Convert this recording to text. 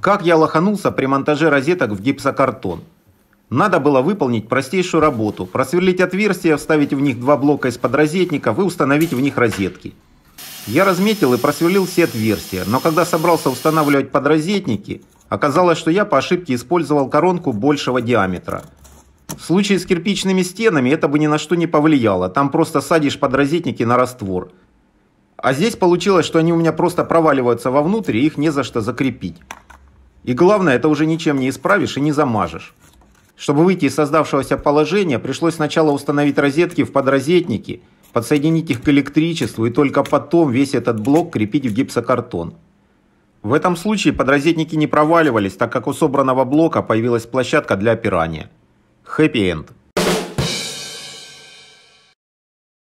Как я лоханулся при монтаже розеток в гипсокартон. Надо было выполнить простейшую работу, просверлить отверстия, вставить в них два блока из подрозетников и установить в них розетки. Я разметил и просверлил все отверстия, но когда собрался устанавливать подрозетники, оказалось, что я по ошибке использовал коронку большего диаметра. В случае с кирпичными стенами это бы ни на что не повлияло, там просто садишь подрозетники на раствор. А здесь получилось, что они у меня просто проваливаются вовнутрь и их не за что закрепить. И главное, это уже ничем не исправишь и не замажешь. Чтобы выйти из создавшегося положения, пришлось сначала установить розетки в подрозетники, подсоединить их к электричеству и только потом весь этот блок крепить в гипсокартон. В этом случае подрозетники не проваливались, так как у собранного блока появилась площадка для опирания. Хэппи-энд.